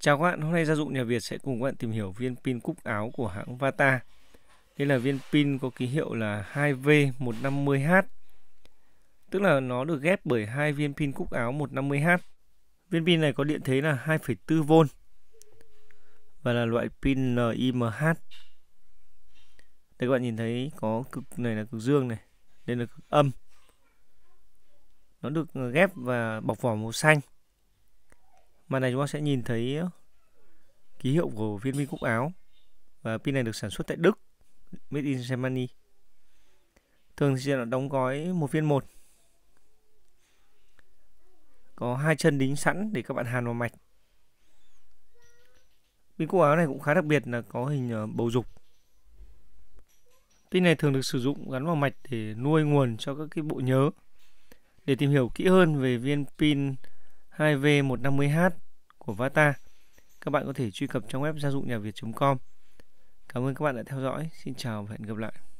Chào các bạn, hôm nay gia dụng nhà Việt sẽ cùng các bạn tìm hiểu viên pin cúc áo của hãng Vata. Đây là viên pin có ký hiệu là 2V150H. Tức là nó được ghép bởi hai viên pin cúc áo 150H. Viên pin này có điện thế là 2,4V và là loại pin NIMH. Đây các bạn nhìn thấy có cực này là cực dương này, đây là cực âm. Nó được ghép và bọc vỏ màu xanh. Màn này chúng ta sẽ nhìn thấy ờ, ký hiệu của viên pin cúc áo và pin này được sản xuất tại Đức, made in Germany. Thường thì nó đóng gói một viên một. Có hai chân đính sẵn để các bạn hàn vào mạch. Pin cúc áo này cũng khá đặc biệt là có hình ờ, bầu dục. Pin này thường được sử dụng gắn vào mạch để nuôi nguồn cho các cái bộ nhớ. Để tìm hiểu kỹ hơn về viên pin 2V150H của Vata. Các bạn có thể truy cập trong web gia dụng nhà Việt.com. Cảm ơn các bạn đã theo dõi. Xin chào và hẹn gặp lại.